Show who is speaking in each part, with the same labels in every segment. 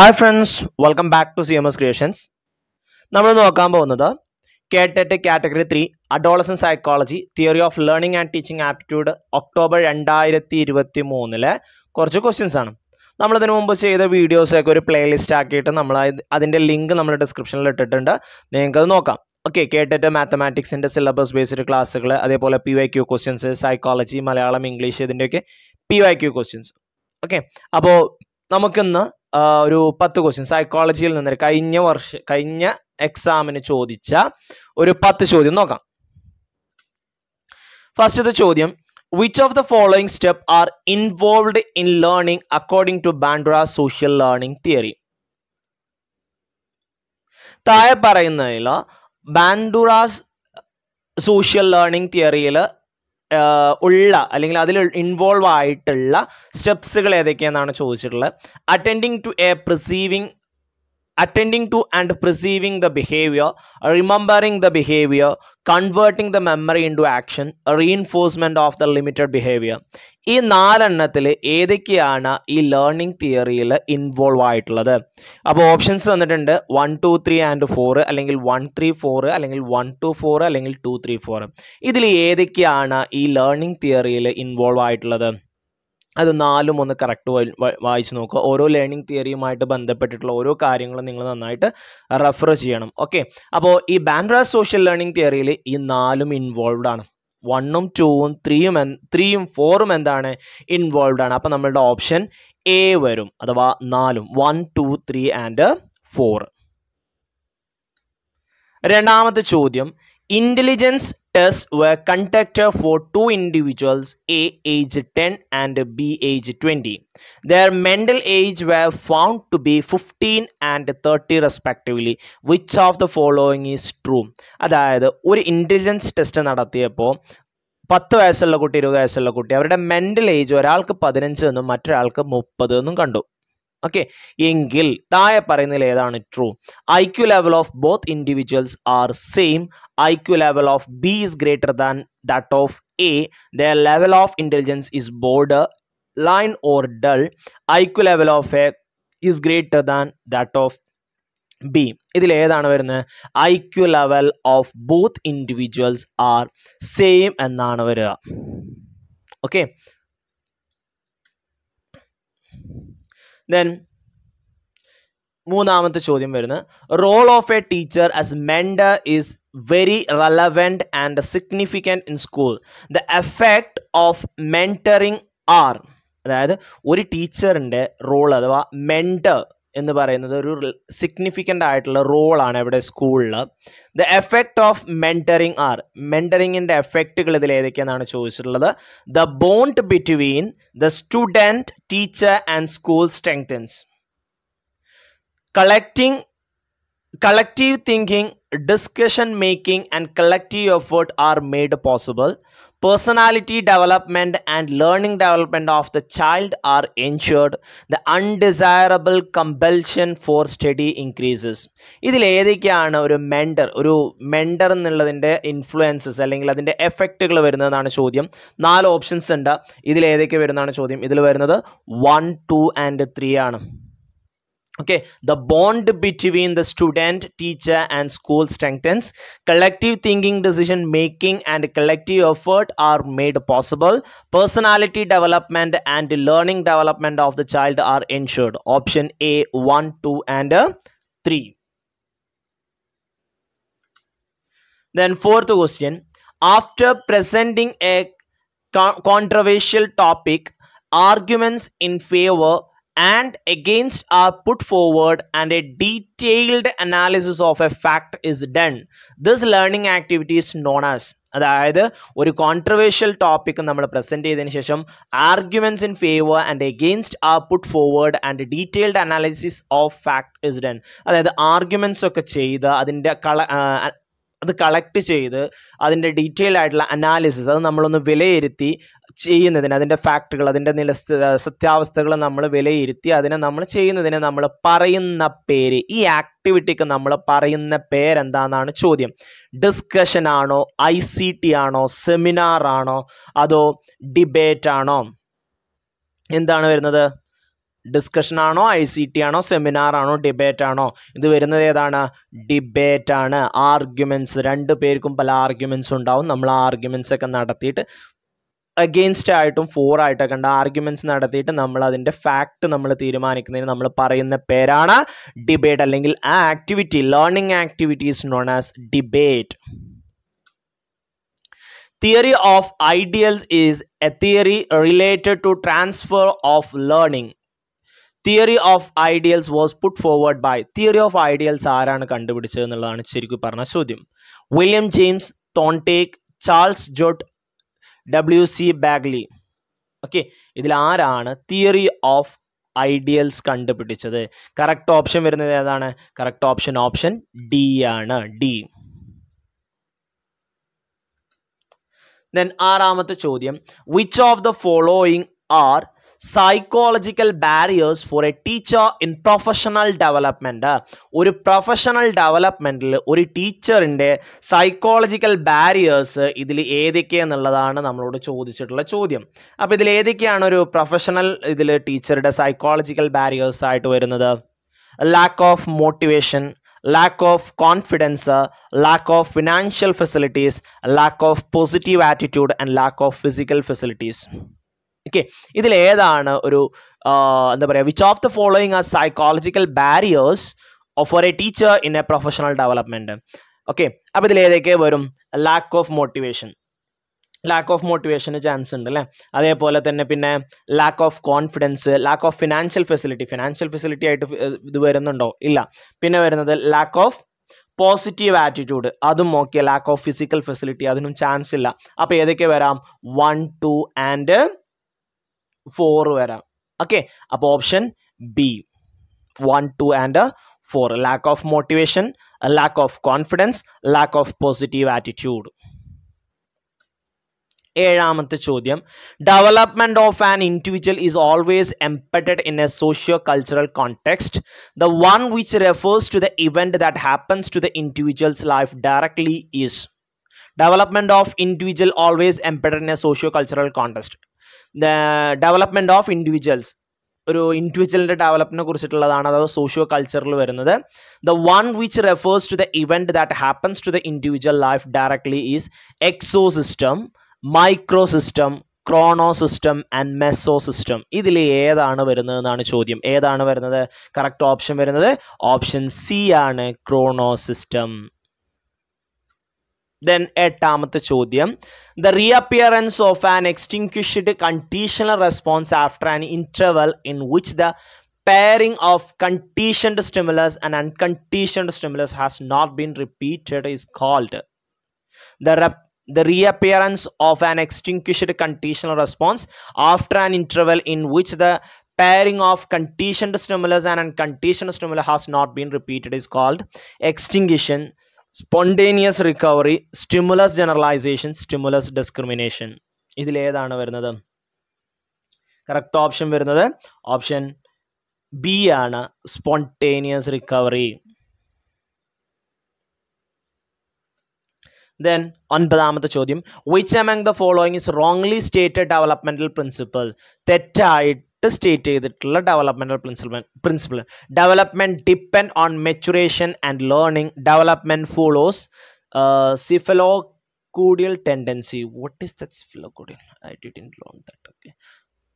Speaker 1: Hi friends welcome back to C M S creations നമ്മൾ നോക്കാൻ പോകുന്നത് KTET category three adolescent psychology theory of learning and teaching aptitude October രണ്ടായിരത്തി ഇരുപത്തി മൂന്നിലെ കുറച്ച് ക്വസ്റ്റ്യൻസ് ആണ് നമ്മളിതിനു മുമ്പ് ചെയ്ത വീഡിയോസൊക്കെ ഒരു പ്ലേലിസ്റ്റ് ആക്കിയിട്ട് നമ്മൾ അതിൻ്റെ ലിങ്ക് നമ്മൾ ഡിസ്ക്രിപ്ഷനിൽ ഇട്ടിട്ടുണ്ട് നിങ്ങൾക്കത് നോക്കാം ഓക്കെ കേട്ടിട്ട് മാത്തമാറ്റിക്സിൻ്റെ സിലബസ് ബേസ്ഡ് ക്ലാസ്സുകൾ അതേപോലെ P Y Q questions psychology Malayalam English ഇതിൻ്റെയൊക്കെ P Y Q questions okay അപ്പോൾ നമുക്കിന്ന് ഒരു പത്ത് ക്വസ്റ്റ്യൻ സൈക്കോളജിയിൽ നിന്ന് കഴിഞ്ഞ വർഷ കഴിഞ്ഞ എക്സാമിന് ചോദിച്ച ഒരു പത്ത് ചോദ്യം നോക്കാം ഫസ്റ്റത്തെ ചോദ്യം which of the following step are involved in learning according to Bandura social learning theory താഴെ പറയുന്നതിൽ ബാൻഡുറാസ് സോഷ്യൽ ലേണിംഗ് തിയറിയിൽ ഉള്ള അല്ലെങ്കിൽ അതിൽ ഇൻവോൾവ് ആയിട്ടുള്ള സ്റ്റെപ്സുകൾ ഏതൊക്കെയാണെന്നാണ് ചോദിച്ചിട്ടുള്ളത് attending to a perceiving attending to and perceiving the behaviour remembering the behaviour converting the memory into action reinforcement of the limited behaviour ഈ നാലെണ്ണത്തിൽ ഏതൊക്കെയാണ് ഈ ലേണിംഗ് തിയറിയിൽ ഇൻവോൾവ് ആയിട്ടുള്ളത് അപ്പോൾ ഓപ്ഷൻസ് വന്നിട്ടുണ്ട് one two three and four അല്ലെങ്കിൽ one three four അല്ലെങ്കിൽ വൺ ടു ഫോർ അല്ലെങ്കിൽ ടു ത്രീ ഫോർ ഇതിൽ ഏതൊക്കെയാണ് ഈ ലേണിംഗ് തിയറിയിൽ ഇൻവോൾവ് ആയിട്ടുള്ളത് അത് നാലും ഒന്ന് കറക്റ്റ് വായിച്ച് നോക്കുക ഓരോ ലേണിംഗ് തിയറിയുമായിട്ട് ബന്ധപ്പെട്ടിട്ടുള്ള ഓരോ കാര്യങ്ങളും നിങ്ങൾ നന്നായിട്ട് റെഫർ ചെയ്യണം ഓക്കെ അപ്പോൾ ഈ ബാൻഡ്രാസ് സോഷ്യൽ ലേണിംഗ് തിയറിയിൽ ഈ നാലും ഇൻവോൾവ്ഡ് ആണ് വണ്ണും ടൂവും ത്രീയും ത്രീയും ഫോറും എന്താണ് ഇൻവോൾവ്ഡ് ആണ് അപ്പോൾ നമ്മളുടെ ഓപ്ഷൻ എ വരും അഥവാ നാലും one two three and four രണ്ടാമത്തെ ചോദ്യം Intelligence tests were conducted for two individuals, A age 10 and B age 20. Their mental age were found to be 15 and 30 respectively. Which of the following is true? അതായത് ഒരു intelligence test നടത്തിയപ്പോൾ പത്ത് വയസ്സുള്ള കുട്ടി ഇരുപത് വയസ്സുള്ള കുട്ടി അവരുടെ മെൻ്റൽ ഏജ് ഒരാൾക്ക് പതിനഞ്ച് എന്നും മറ്റൊരാൾക്ക് മുപ്പത് എന്നും കണ്ടു ഓക്കെ എങ്കിൽ താഴെ പറയുന്നതിൽ ഏതാണ് true I Q level of both individuals are same I Q level of B is greater than that of A the level of intelligence is borderline or dull I Q level of A is greater than that of B ഇതിൽ ഏതാണ് വരുന്നത് I Q level of both individuals are same എന്നാണ് വരിക okay then മൂന്നാമത്തെ ചോദ്യം വരുന്നത് role of a teacher as mentor is very relevant and significant in school the effect of mentoring are അതായത് ഒരു ടീച്ചറിൻ്റെ റോൾ അഥവാ മെൻഡർ എന്ന് പറയുന്നത് ഒരു സിഗ്നിഫിക്കൻ്റ് ആയിട്ടുള്ള റോളാണ് ഇവിടെ സ്കൂളിൽ the effect of mentoring are മെൻറ്ററിങ്ങിൻ്റെ എഫക്റ്റുകൾ ഇതിൽ ഏതൊക്കെയെന്നാണ് ചോദിച്ചിട്ടുള്ളത് the bond between the student teacher and school strengthens collecting collective thinking discussion making and collective effort are made possible personality development and learning development of the child are ensured. The undesirable compulsion for study increases ഇതിലേതൊക്കെയാണ് ഒരു mentor ഒരു mentor എന്നുള്ളതിൻ്റെ influences അല്ലെങ്കിൽ അതിൻ്റെ എഫക്റ്റുകൾ വരുന്നതാണ് ചോദ്യം നാല് options ഉണ്ട് ഇതിലേതൊക്കെ വരുന്നതാണ് ചോദ്യം ഇതിൽ വരുന്നത് വൺ ടു ആൻഡ് ത്രീ ആണ് okay the bond between the student teacher and school strengthens collective thinking decision making and collective effort are made possible personality development and learning development of the child are ensured option a 1 2 and uh, 3 then fourth question after presenting a controversial topic arguments in favor and against are put forward and a detailed analysis of a fact is done. This learning activity is known as അതായത് ഒരു controversial topic നമ്മൾ present ചെയ്തതിന് ശേഷം arguments in favour and against are put forward and detailed analysis of fact is done അതായത് arguments ഒക്കെ ചെയ്ത് അതിൻ്റെ കള അത് കളക്ട് ചെയ്ത് അതിൻ്റെ ഡീറ്റെയിൽ ആയിട്ടുള്ള അനാലിസിസ് അത് നമ്മളൊന്ന് വിലയിരുത്തി ചെയ്യുന്നതിന് അതിൻ്റെ ഫാക്ടുകൾ അതിൻ്റെ നില സത്യാവസ്ഥകൾ നമ്മൾ വിലയിരുത്തി അതിനെ നമ്മൾ ചെയ്യുന്നതിന് നമ്മൾ പറയുന്ന പേര് ഈ ആക്ടിവിറ്റിക്ക് നമ്മൾ പറയുന്ന പേരെന്താണെന്നാണ് ചോദ്യം ഡിസ്കഷൻ ആണോ ഐ സി ടി ആണോ സെമിനാർ ആണോ അതോ ഡിബേറ്റ് ആണോ എന്താണ് വരുന്നത് ഡിസ്കഷൻ ആണോ ഐ സി ടി ആണോ സെമിനാർ ആണോ ഡിബേറ്റ് ആണോ ഇത് വരുന്നത് ഏതാണ് ഡിബേറ്റ് ആണ് ആർഗ്യുമെൻറ്റ്സ് രണ്ട് പേർക്കും പല ആർഗ്യുമെൻറ്റ്സ് ഉണ്ടാവും നമ്മൾ ആ ആർഗ്യുമെൻറ്റ്സ് ഒക്കെ നടത്തിയിട്ട് അഗെയിൻസ്റ്റ് ആയിട്ടും ഫോർ ആയിട്ടൊക്കെ ഉണ്ട് ആർഗ്യുമെൻറ്റ്സ് നടത്തിയിട്ട് നമ്മൾ അതിൻ്റെ ഫാക്ട് നമ്മൾ തീരുമാനിക്കുന്നതിന് നമ്മൾ പറയുന്ന പേരാണ് ഡിബേറ്റ് അല്ലെങ്കിൽ ആ activity learning activities known as debate theory of ideals is a theory related to transfer of learning theory of ideals was put forward by theory of ideals ആരാണ് കണ്ടുപിടിച്ചത് എന്നുള്ളതാണ് ശരിക്കും പറഞ്ഞ ചോദ്യം William James Thorndike Charles Judd W C Bagley okay ഇതിൽ ആരാണ് theory of ideals കണ്ടുപിടിച്ചത് correct option വരുന്നത് ഏതാണ് കറക്റ്റ് ഓപ്ഷൻ ഓപ്ഷൻ ഡി ആണ് ഡി ദെൻ ആറാമത്തെ ചോദ്യം which of the following R psychological barriers for a teacher in professional development ഒരു professional ഡെവലപ്മെൻറ്റിൽ ഒരു ടീച്ചറിൻ്റെ സൈക്കോളജിക്കൽ ബാരിയേഴ്സ് ഇതിൽ ഏതൊക്കെയെന്നുള്ളതാണ് നമ്മളോട് ചോദിച്ചിട്ടുള്ള ചോദ്യം അപ്പോൾ ഇതിൽ ഏതൊക്കെയാണ് ഒരു പ്രൊഫഷണൽ ഇതിൽ ടീച്ചറുടെ സൈക്കോളജിക്കൽ ബാരിയേഴ്സ് ആയിട്ട് വരുന്നത് lack of motivation lack of confidence lack of financial facilities lack of positive attitude and lack of physical facilities okay ഇതിലേതാണ് ഒരു എന്താ പറയുക which of the following are psychological barriers for a teacher in a professional development okay അപ്പോൾ ഇതിലേതൊക്കെ വരും lack of motivation lack of മോട്ടിവേഷന് chance ഉണ്ട് അല്ലേ അതേപോലെ തന്നെ പിന്നെ lack of confidence lack of financial facility financial facility ആയിട്ട് ഇത് വരുന്നുണ്ടോ ഇല്ല പിന്നെ വരുന്നത് ലാക്ക് ഓഫ് പോസിറ്റീവ് ആറ്റിറ്റ്യൂഡ് അതും okay lack of physical facility അതിനും ചാൻസ് ഇല്ല അപ്പോൾ ഏതൊക്കെ വരാം one two and four varam okay appo option b 1 2 and a 4 lack of motivation a lack of confidence lack of positive attitude Development of an individual is always embedded in a socio-cultural context, the one which refers to the event that happens to the individual's life directly is. Development of individual always embedded in a socio-cultural context. Development of individuals ഒരു ഇൻഡിവിജ്വലിൻ്റെ ഡെവലപ്പിനെ കുറിച്ചിട്ടുള്ളതാണ് അതായത് socio കൾച്ചറിൽ വരുന്നത് the one which refers to the event that happens to the individual life directly is exosystem microsystem chronosystem and mesosystem ഇതിൽ ഏതാണ് വരുന്നത് എന്നാണ് ചോദ്യം ഏതാണ് വരുന്നത് കറക്റ്റ് ഓപ്ഷൻ വരുന്നത് ഓപ്ഷൻ സി ആണ് ക്രോണോ സിസ്റ്റം Then എട്ടാമത്തെ ചോദ്യം The reappearance of an extinguished conditional response after an interval in which the pairing of conditioned stimulus and unconditioned stimulus has not been repeated is called the, the reappearance of an extinguished conditional response after an interval in which the pairing of conditioned stimulus and unconditioned stimulus has not been repeated is called extinguishing spontaneous recovery stimulus generalisation stimulus discrimination ഇതിലേതാണ് വരുന്നത് correct option വരുന്നത് option B ആണ് spontaneous recovery then ഒൻപതാമത്തെ ചോദ്യം which among the following is wrongly stated developmental principle തെറ്റായി state development principle principle development depend on maturation and learning development follows uh, tendency what is that cephalocodial i didn't learn that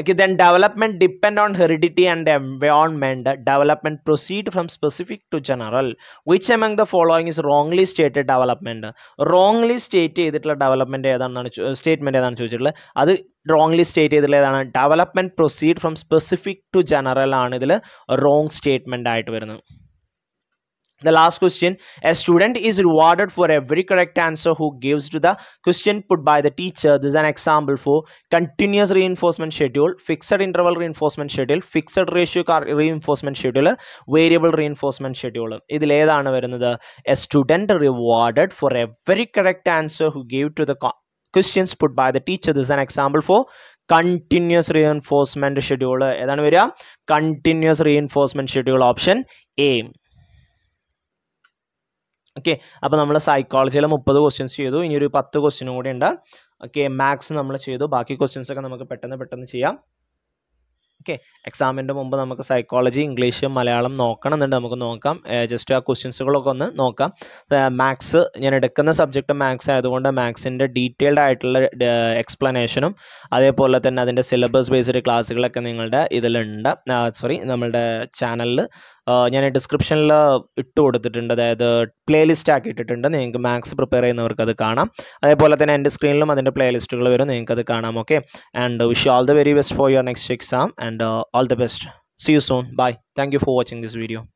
Speaker 1: okay then development depend on heredity and environment development proceed from specific to general which among the following is wrongly stated development wrongly stated development statement ഏതാണെന്നാണ് statement ഏതാണ് wrongly stated wrongly state ചെയ്തിട്ടുള്ള ഏതാണ് development proceed from specific to general ആണ് ഇതിൽ The last question A student is rewarded for every correct answer who gives to the question put by the teacher. This is an example for continuous reinforcement schedule, fixed interval reinforcement schedule, fixed ratio reinforcement schedule, variable reinforcement schedule. ഇതിൽ ഏതാണ് വരുന്നത് a student rewarded for every correct answer who give to the questions put by the teacher this an example for continuous reinforcement schedule ഏതാണ് വരിക continuous reinforcement schedule option a okay അപ്പോൾ നമ്മൾ സൈക്കോളജിയിലെ മുപ്പത് questions ചെയ്തു ഇനി ഒരു പത്ത് ക്വസ്റ്റ്യനും കൂടി ഉണ്ട് ഓക്കെ മാത്സ് നമ്മൾ ചെയ്തു ബാക്കി ക്വസ്റ്റ്യൻസ് ഒക്കെ നമുക്ക് പെട്ടെന്ന് പെട്ടെന്ന് ചെയ്യാം ഓക്കെ എക്സാമിൻ്റെ മുമ്പ് നമുക്ക് സൈക്കോളജി ഇംഗ്ലീഷ് മലയാളം നോക്കണം എന്നുണ്ട് നമുക്ക് നോക്കാം ജസ്റ്റ് ആ ക്വസ്റ്റ്യൻസുകളൊക്കെ ഒന്ന് നോക്കാം മാത്സ് ഞാൻ എടുക്കുന്ന സബ്ജക്റ്റ് മാത്സ് ആയതുകൊണ്ട് മാത്സിൻ്റെ ഡീറ്റെയിൽഡ് ആയിട്ടുള്ള എക്സ്പ്ലനേഷനും അതേപോലെ തന്നെ അതിൻ്റെ സിലബസ് ബേസ്ഡ് ക്ലാസ്സുകളൊക്കെ നിങ്ങളുടെ ഇതിലുണ്ട് സോറി നമ്മളുടെ ചാനലിൽ ഞാൻ ഡിസ്ക്രിപ്ഷനിൽ ഇട്ട് കൊടുത്തിട്ടുണ്ട് അതായത് പ്ലേലിസ്റ്റ് ആക്കി ഇട്ടിട്ടുണ്ട് നിങ്ങൾക്ക് മാത്സ് പ്രിപ്പയർ ചെയ്യുന്നവർക്ക് അത് കാണാം അതേപോലെ തന്നെ എൻ്റെ സ്ക്രീനിലും അതിൻ്റെ പ്ലേലിസ്റ്റുകൾ വരും നിങ്ങൾക്ക് അത് കാണാം okay and wish all the very best for your next exam and uh, all the best see you soon bye thank you for watching this video